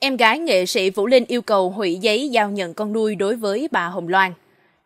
Em gái nghệ sĩ Vũ Linh yêu cầu hủy giấy giao nhận con nuôi đối với bà Hồng Loan.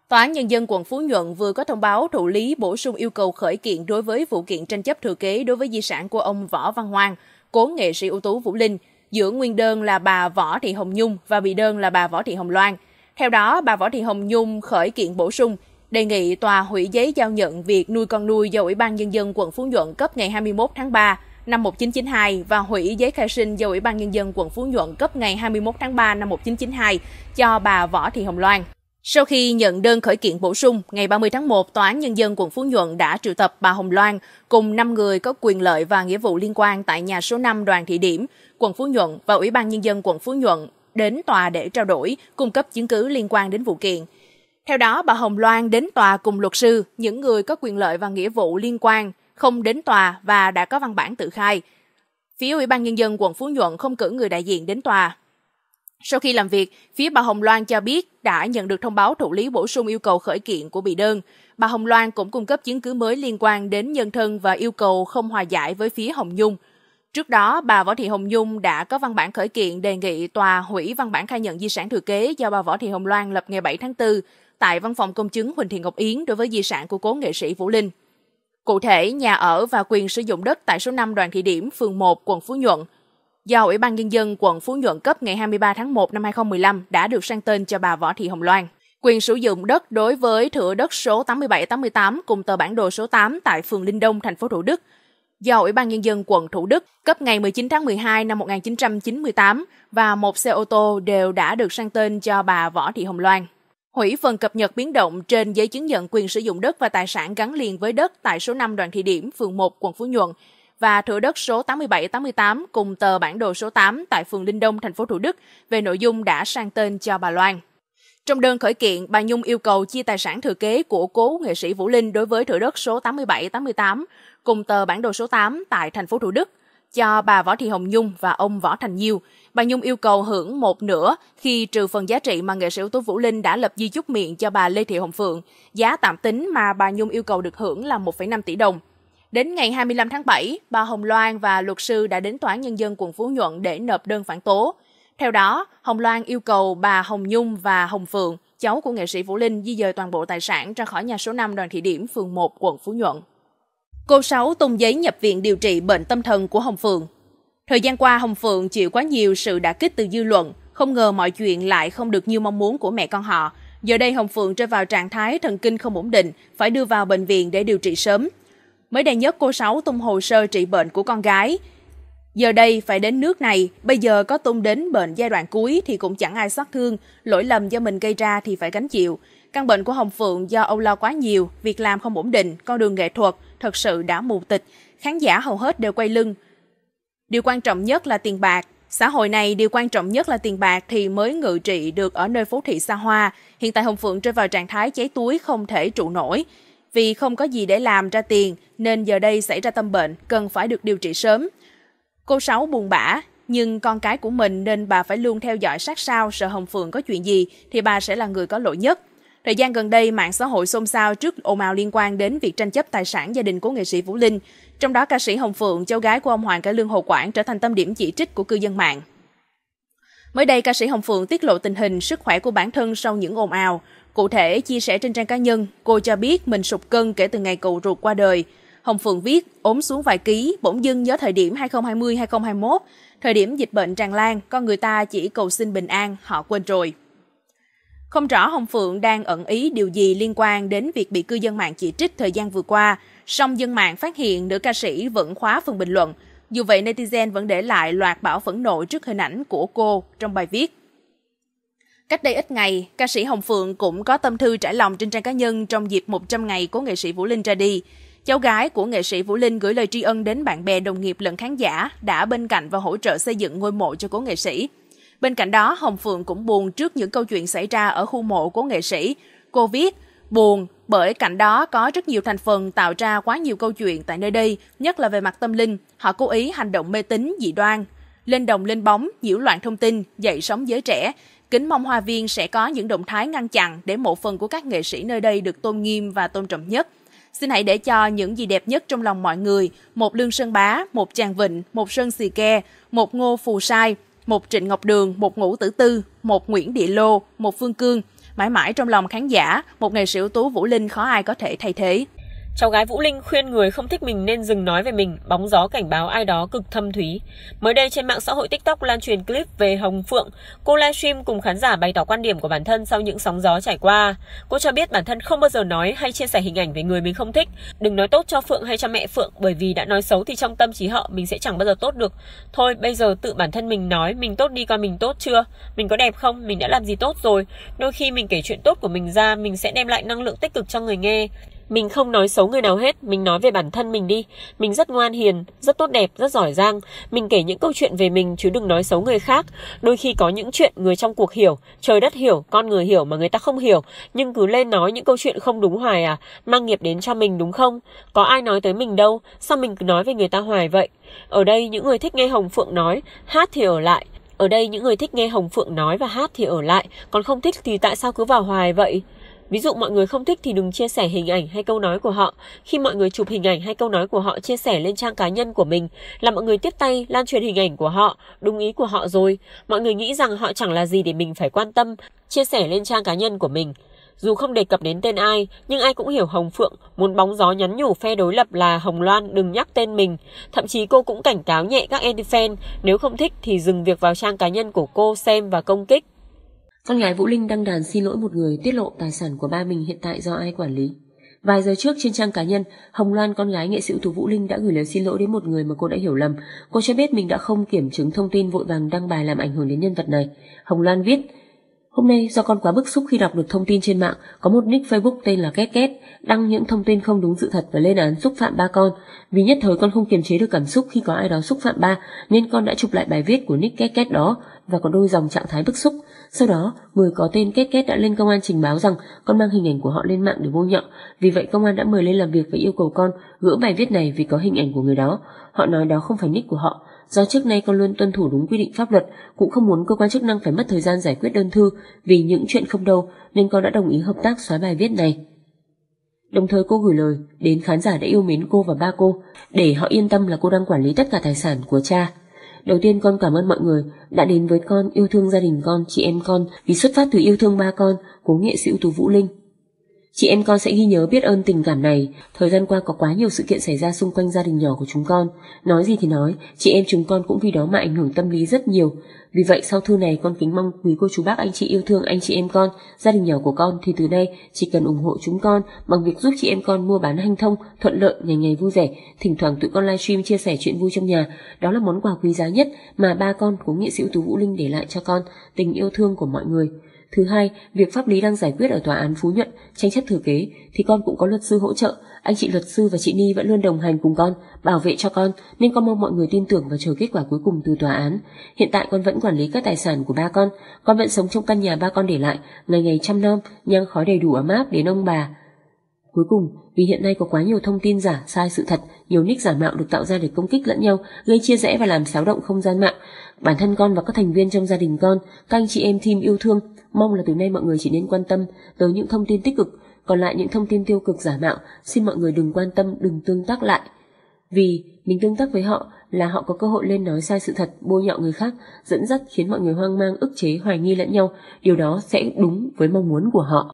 Tòa án Nhân dân quận Phú Nhuận vừa có thông báo thụ lý bổ sung yêu cầu khởi kiện đối với vụ kiện tranh chấp thừa kế đối với di sản của ông Võ Văn Hoang, cố nghệ sĩ ưu tú Vũ Linh, giữa nguyên đơn là bà Võ Thị Hồng Nhung và bị đơn là bà Võ Thị Hồng Loan. Theo đó, bà Võ Thị Hồng Nhung khởi kiện bổ sung đề nghị tòa hủy giấy giao nhận việc nuôi con nuôi do Ủy ban Nhân dân quận Phú Nhuận cấp ngày 21 tháng 3 năm 1992 và hủy giấy khai sinh do Ủy ban Nhân dân quận Phú Nhuận cấp ngày 21 tháng 3 năm 1992 cho bà Võ Thị Hồng Loan. Sau khi nhận đơn khởi kiện bổ sung, ngày 30 tháng 1, Tòa án Nhân dân quận Phú Nhuận đã triệu tập bà Hồng Loan cùng 5 người có quyền lợi và nghĩa vụ liên quan tại nhà số 5 đoàn thị điểm, quận Phú Nhuận và Ủy ban Nhân dân quận Phú Nhuận đến tòa để trao đổi, cung cấp chứng cứ liên quan đến vụ kiện. Theo đó, bà Hồng Loan đến tòa cùng luật sư, những người có quyền lợi và nghĩa vụ liên quan không đến tòa và đã có văn bản tự khai. Phía Ủy ban Nhân dân quận Phú Nhuận không cử người đại diện đến tòa. Sau khi làm việc, phía bà Hồng Loan cho biết đã nhận được thông báo thụ lý bổ sung yêu cầu khởi kiện của bị đơn. Bà Hồng Loan cũng cung cấp chứng cứ mới liên quan đến nhân thân và yêu cầu không hòa giải với phía Hồng Nhung. Trước đó, bà Võ Thị Hồng Nhung đã có văn bản khởi kiện đề nghị tòa hủy văn bản khai nhận di sản thừa kế do bà Võ Thị Hồng Loan lập ngày 7 tháng 4 tại văn phòng công chứng Huỳnh Thị Ngọc Yến đối với di sản của cố nghệ sĩ Vũ Linh. Cụ thể, nhà ở và quyền sử dụng đất tại số 5 đoàn thị điểm, phường 1, quận Phú Nhuận, do Ủy ban Nhân dân quận Phú Nhuận cấp ngày 23 tháng 1 năm 2015 đã được sang tên cho bà Võ Thị Hồng Loan. Quyền sử dụng đất đối với thửa đất số 8788 cùng tờ bản đồ số 8 tại phường Linh Đông, thành phố Thủ Đức, do Ủy ban Nhân dân quận Thủ Đức cấp ngày 19 tháng 12 năm 1998 và một xe ô tô đều đã được sang tên cho bà Võ Thị Hồng Loan. Hủy phần cập nhật biến động trên giấy chứng nhận quyền sử dụng đất và tài sản gắn liền với đất tại số 5 đoàn thị điểm, phường 1, quận Phú Nhuận và thửa đất số 8788 cùng tờ bản đồ số 8 tại phường Linh Đông, thành phố Thủ Đức về nội dung đã sang tên cho bà Loan. Trong đơn khởi kiện, bà Nhung yêu cầu chia tài sản thừa kế của cố nghệ sĩ Vũ Linh đối với thửa đất số 8788 cùng tờ bản đồ số 8 tại thành phố Thủ Đức cho bà Võ Thị Hồng Nhung và ông Võ Thành Nhiêu. Bà Nhung yêu cầu hưởng một nửa khi trừ phần giá trị mà nghệ sĩ ưu tú Vũ Linh đã lập di chúc miệng cho bà Lê Thị Hồng Phượng. Giá tạm tính mà bà Nhung yêu cầu được hưởng là 1,5 tỷ đồng. Đến ngày 25 tháng 7, bà Hồng Loan và luật sư đã đến Tòa án Nhân dân quận Phú Nhuận để nộp đơn phản tố. Theo đó, Hồng Loan yêu cầu bà Hồng Nhung và Hồng Phượng, cháu của nghệ sĩ Vũ Linh, di dời toàn bộ tài sản ra khỏi nhà số 5 đoàn thị điểm, phường 1, quận Phú Nhuận. Cô Sáu tung giấy nhập viện điều trị bệnh tâm thần của Hồng Phượng. Thời gian qua, Hồng Phượng chịu quá nhiều sự đả kích từ dư luận, không ngờ mọi chuyện lại không được như mong muốn của mẹ con họ. Giờ đây Hồng Phượng rơi vào trạng thái thần kinh không ổn định, phải đưa vào bệnh viện để điều trị sớm. Mới đây nhất cô Sáu tung hồ sơ trị bệnh của con gái. Giờ đây phải đến nước này, bây giờ có tung đến bệnh giai đoạn cuối thì cũng chẳng ai xót thương, lỗi lầm do mình gây ra thì phải gánh chịu. Căn bệnh của Hồng Phượng do âu lo quá nhiều, việc làm không ổn định, con đường nghệ thuật, thật sự đã mù tịch, khán giả hầu hết đều quay lưng. Điều quan trọng nhất là tiền bạc. Xã hội này điều quan trọng nhất là tiền bạc thì mới ngự trị được ở nơi phố thị xa hoa. Hiện tại Hồng Phượng rơi vào trạng thái cháy túi không thể trụ nổi. Vì không có gì để làm ra tiền nên giờ đây xảy ra tâm bệnh cần phải được điều trị sớm. Cô Sáu buồn bã, nhưng con cái của mình nên bà phải luôn theo dõi sát sao sợ Hồng Phượng có chuyện gì thì bà sẽ là người có lỗi nhất. Thời gian gần đây, mạng xã hội xôn xao trước ồn ào liên quan đến việc tranh chấp tài sản gia đình của nghệ sĩ Vũ Linh. Trong đó, ca sĩ Hồng Phượng, cháu gái của ông Hoàng Cải Lương Hồ Quảng trở thành tâm điểm chỉ trích của cư dân mạng. Mới đây, ca sĩ Hồng Phượng tiết lộ tình hình sức khỏe của bản thân sau những ồn ào. Cụ thể, chia sẻ trên trang cá nhân, cô cho biết mình sụp cân kể từ ngày cậu ruột qua đời. Hồng Phượng viết, ốm xuống vài ký, bỗng dưng nhớ thời điểm 2020-2021, thời điểm dịch bệnh tràn lan, con người ta chỉ cầu xin bình an, họ quên rồi. Không rõ Hồng Phượng đang ẩn ý điều gì liên quan đến việc bị cư dân mạng chỉ trích thời gian vừa qua, song dân mạng phát hiện nữ ca sĩ vẫn khóa phần bình luận. Dù vậy, netizen vẫn để lại loạt bảo phẫn nộ trước hình ảnh của cô trong bài viết. Cách đây ít ngày, ca sĩ Hồng Phượng cũng có tâm thư trải lòng trên trang cá nhân trong dịp 100 ngày của nghệ sĩ Vũ Linh ra đi. Cháu gái của nghệ sĩ Vũ Linh gửi lời tri ân đến bạn bè, đồng nghiệp lẫn khán giả đã bên cạnh và hỗ trợ xây dựng ngôi mộ cho cố nghệ sĩ. Bên cạnh đó, Hồng Phượng cũng buồn trước những câu chuyện xảy ra ở khu mộ của nghệ sĩ. Cô viết, buồn bởi cạnh đó có rất nhiều thành phần tạo ra quá nhiều câu chuyện tại nơi đây, nhất là về mặt tâm linh. Họ cố ý hành động mê tín dị đoan, lên đồng lên bóng, nhiễu loạn thông tin, dậy sóng giới trẻ. Kính mong Hoa Viên sẽ có những động thái ngăn chặn để mộ phần của các nghệ sĩ nơi đây được tôn nghiêm và tôn trọng nhất. Xin hãy để cho những gì đẹp nhất trong lòng mọi người, một Lương Sơn Bá, một Tràng Vịnh, một Sơn Xì Ke, một Ngô Phù Sai, một Trịnh Ngọc Đường, một Ngũ Tử Tư, một Nguyễn Địa Lô, một Phương Cương, mãi mãi trong lòng khán giả, một nghệ sĩ ưu tú Vũ Linh khó ai có thể thay thế. Cháu gái Vũ Linh khuyên người không thích mình nên dừng nói về mình, bóng gió cảnh báo ai đó cực thâm thúy. Mới đây trên mạng xã hội TikTok lan truyền clip về Hồng Phượng, cô livestream cùng khán giả bày tỏ quan điểm của bản thân sau những sóng gió trải qua. Cô cho biết bản thân không bao giờ nói hay chia sẻ hình ảnh về người mình không thích, đừng nói tốt cho Phượng hay cho mẹ Phượng bởi vì đã nói xấu thì trong tâm trí họ mình sẽ chẳng bao giờ tốt được. Thôi bây giờ tự bản thân mình nói mình tốt đi coi mình tốt chưa, mình có đẹp không, mình đã làm gì tốt rồi. Đôi khi mình kể chuyện tốt của mình ra, mình sẽ đem lại năng lượng tích cực cho người nghe. Mình không nói xấu người nào hết, mình nói về bản thân mình đi. Mình rất ngoan hiền, rất tốt đẹp, rất giỏi giang. Mình kể những câu chuyện về mình chứ đừng nói xấu người khác. Đôi khi có những chuyện người trong cuộc hiểu, trời đất hiểu, con người hiểu mà người ta không hiểu, nhưng cứ lên nói những câu chuyện không đúng hoài à, mang nghiệp đến cho mình đúng không? Có ai nói tới mình đâu, sao mình cứ nói về người ta hoài vậy? Ở đây những người thích nghe Hồng Phượng nói, hát thì ở lại, ở đây những người thích nghe Hồng Phượng nói và hát thì ở lại, còn không thích thì tại sao cứ vào hoài vậy? Ví dụ mọi người không thích thì đừng chia sẻ hình ảnh hay câu nói của họ. Khi mọi người chụp hình ảnh hay câu nói của họ chia sẻ lên trang cá nhân của mình là mọi người tiếp tay lan truyền hình ảnh của họ, đúng ý của họ rồi. Mọi người nghĩ rằng họ chẳng là gì để mình phải quan tâm, chia sẻ lên trang cá nhân của mình. Dù không đề cập đến tên ai, nhưng ai cũng hiểu Hồng Phượng muốn bóng gió nhắn nhủ phe đối lập là Hồng Loan đừng nhắc tên mình. Thậm chí cô cũng cảnh cáo nhẹ các anti-fan, nếu không thích thì dừng việc vào trang cá nhân của cô xem và công kích. Con gái Vũ Linh đăng đàn xin lỗi một người tiết lộ tài sản của ba mình hiện tại do ai quản lý. Vài giờ trước trên trang cá nhân, Hồng Loan con gái nghệ sĩ thủ Vũ Linh đã gửi lời xin lỗi đến một người mà cô đã hiểu lầm. Cô cho biết mình đã không kiểm chứng thông tin vội vàng đăng bài làm ảnh hưởng đến nhân vật này. Hồng Loan viết, Hôm nay do con quá bức xúc khi đọc được thông tin trên mạng, có một nick Facebook tên là Két Két đăng những thông tin không đúng sự thật và lên án xúc phạm ba con. Vì nhất thời con không kiềm chế được cảm xúc khi có ai đó xúc phạm ba, nên con đã chụp lại bài viết của nick Két Két đó và có đôi dòng trạng thái bức xúc. Sau đó, người có tên Két Két đã lên công an trình báo rằng con mang hình ảnh của họ lên mạng để vô nhọ. Vì vậy công an đã mời lên làm việc và yêu cầu con gỡ bài viết này vì có hình ảnh của người đó. Họ nói đó không phải nick của họ, do trước nay con luôn tuân thủ đúng quy định pháp luật, cũng không muốn cơ quan chức năng phải mất thời gian giải quyết đơn thư vì những chuyện không đâu nên con đã đồng ý hợp tác xóa bài viết này. Đồng thời cô gửi lời đến khán giả đã yêu mến cô và ba cô để họ yên tâm là cô đang quản lý tất cả tài sản của cha. Đầu tiên con cảm ơn mọi người đã đến với con yêu thương gia đình con, chị em con vì xuất phát từ yêu thương ba con, cố nghệ sĩ ưu tú Vũ Linh. Chị em con sẽ ghi nhớ biết ơn tình cảm này. Thời gian qua có quá nhiều sự kiện xảy ra xung quanh gia đình nhỏ của chúng con. Nói gì thì nói, chị em chúng con cũng vì đó mà ảnh hưởng tâm lý rất nhiều. Vì vậy sau thư này con kính mong quý cô chú bác anh chị yêu thương anh chị em con, gia đình nhỏ của con thì từ nay chỉ cần ủng hộ chúng con bằng việc giúp chị em con mua bán hanh thông, thuận lợi, ngày ngày vui vẻ, thỉnh thoảng tụi con livestream chia sẻ chuyện vui trong nhà. Đó là món quà quý giá nhất mà ba con của nghệ sĩ Tú Vũ Linh để lại cho con, tình yêu thương của mọi người. Thứ hai, việc pháp lý đang giải quyết ở tòa án Phú Nhuận, tranh chấp thừa kế, thì con cũng có luật sư hỗ trợ. Anh chị luật sư và chị Ni vẫn luôn đồng hành cùng con, bảo vệ cho con, nên con mong mọi người tin tưởng và chờ kết quả cuối cùng từ tòa án. Hiện tại con vẫn quản lý các tài sản của ba con, con vẫn sống trong căn nhà ba con để lại, ngày ngày chăm nom, nhang khói đầy đủ ấm áp đến ông bà. Cuối cùng, vì hiện nay có quá nhiều thông tin giả, sai sự thật, nhiều nick giả mạo được tạo ra để công kích lẫn nhau, gây chia rẽ và làm xáo động không gian mạng. Bản thân con và các thành viên trong gia đình con, các anh chị em team yêu thương, mong là từ nay mọi người chỉ nên quan tâm tới những thông tin tích cực, còn lại những thông tin tiêu cực giả mạo, xin mọi người đừng quan tâm, đừng tương tác lại. Vì mình tương tác với họ là họ có cơ hội lên nói sai sự thật, bôi nhọ người khác, dẫn dắt khiến mọi người hoang mang, ức chế, hoài nghi lẫn nhau, điều đó sẽ đúng với mong muốn của họ.